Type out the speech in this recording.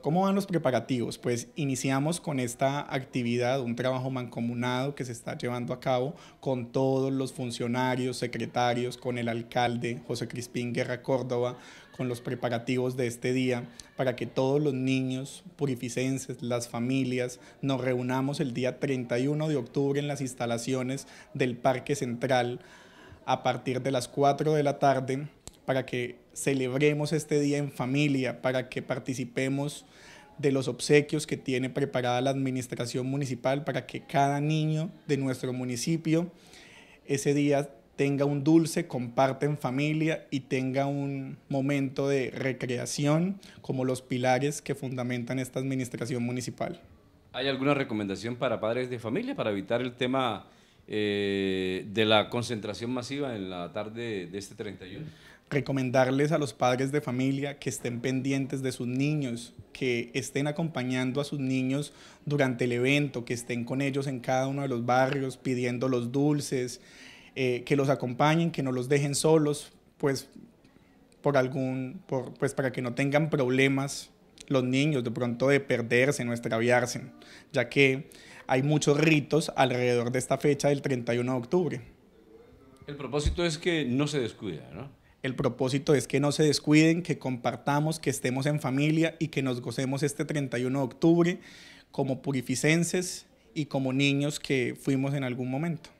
¿Cómo van los preparativos? Pues iniciamos con esta actividad, un trabajo mancomunado que se está llevando a cabo con todos los funcionarios, secretarios, con el alcalde José Crispín Guerra Córdoba, con los preparativos de este día, para que todos los niños purificenses, las familias, nos reunamos el día 31 de octubre en las instalaciones del Parque Central a partir de las 4 de la tarde para que celebremos este día en familia, para que participemos de los obsequios que tiene preparada la administración municipal para que cada niño de nuestro municipio ese día tenga un dulce, comparte en familia y tenga un momento de recreación como los pilares que fundamentan esta administración municipal. ¿Hay alguna recomendación para padres de familia para evitar el tema eh, de la concentración masiva en la tarde de este 31? Recomendarles a los padres de familia que estén pendientes de sus niños, que estén acompañando a sus niños durante el evento, que estén con ellos en cada uno de los barrios pidiendo los dulces, eh, que los acompañen, que no los dejen solos, pues por algún, pues para que no tengan problemas los niños de pronto de perderse, no extraviarse, ya que hay muchos ritos alrededor de esta fecha del 31 de octubre. El propósito es que no se descuida, ¿no? El propósito es que no se descuiden, que compartamos, que estemos en familia y que nos gocemos este 31 de octubre como purificenses y como niños que fuimos en algún momento.